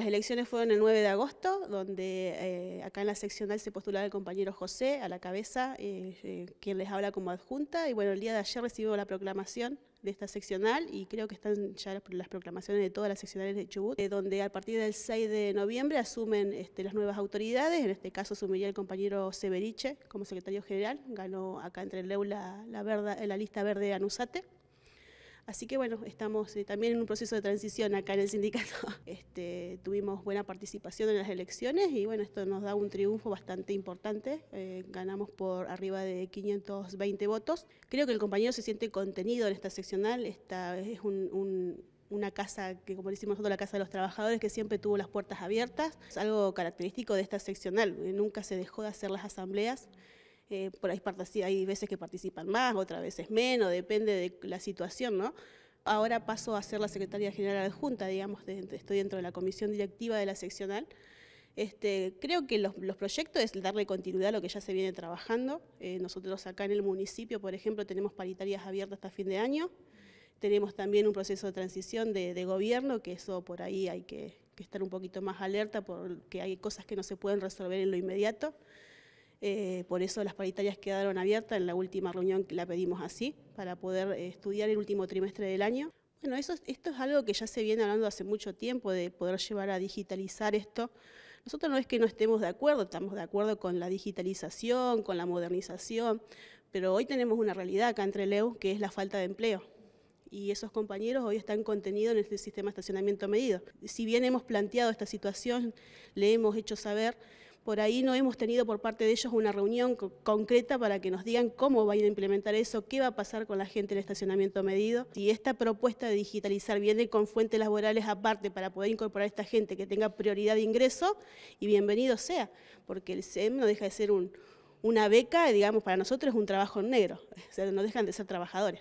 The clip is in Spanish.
las elecciones fueron el 9 de agosto, donde eh, acá en la seccional se postulaba el compañero José a la cabeza, eh, eh, quien les habla como adjunta, y bueno, el día de ayer recibió la proclamación de esta seccional y creo que están ya las proclamaciones de todas las seccionales de Chubut, donde a partir del 6 de noviembre asumen este, las nuevas autoridades, en este caso asumiría el compañero Severiche como secretario general, ganó acá entre el la, la, la lista verde Anusate. Así que bueno, estamos eh, también en un proceso de transición acá en el sindicato. Este, tuvimos buena participación en las elecciones y bueno, esto nos da un triunfo bastante importante. Eh, ganamos por arriba de 520 votos. Creo que el compañero se siente contenido en esta seccional. Esta es una casa que, como decimos nosotros, la casa de los trabajadores, que siempre tuvo las puertas abiertas. Es algo característico de esta seccional, eh, nunca se dejó de hacer las asambleas. Eh, por ahí hay veces que participan más, otras veces menos, depende de la situación, ¿no? Ahora paso a ser la secretaria general adjunta, digamos, estoy dentro de la comisión directiva de la seccional. Este, creo que los, proyectos es darle continuidad a lo que ya se viene trabajando. Eh, nosotros acá en el municipio, por ejemplo, tenemos paritarias abiertas hasta fin de año. Tenemos también un proceso de transición de, gobierno, que eso por ahí hay que, que, estar un poquito más alerta porque hay cosas que no se pueden resolver en lo inmediato. Eh, por eso las paritarias quedaron abiertas, en la última reunión que la pedimos así, para poder eh, estudiar el último trimestre del año. Bueno, eso, esto es algo que ya se viene hablando hace mucho tiempo, de poder llevar a digitalizar esto. Nosotros no es que no estemos de acuerdo, estamos de acuerdo con la digitalización, con la modernización, pero hoy tenemos una realidad acá entre Leu, que es la falta de empleo. Y esos compañeros hoy están contenidos en este sistema de estacionamiento medido. Si bien hemos planteado esta situación, le hemos hecho saber por ahí no hemos tenido por parte de ellos una reunión concreta para que nos digan cómo van a implementar eso, qué va a pasar con la gente del el estacionamiento medido. Si esta propuesta de digitalizar viene con fuentes laborales aparte para poder incorporar a esta gente que tenga prioridad de ingreso, y bienvenido sea, porque el SEM no deja de ser una beca, digamos, para nosotros es un trabajo negro, no dejan de ser trabajadores.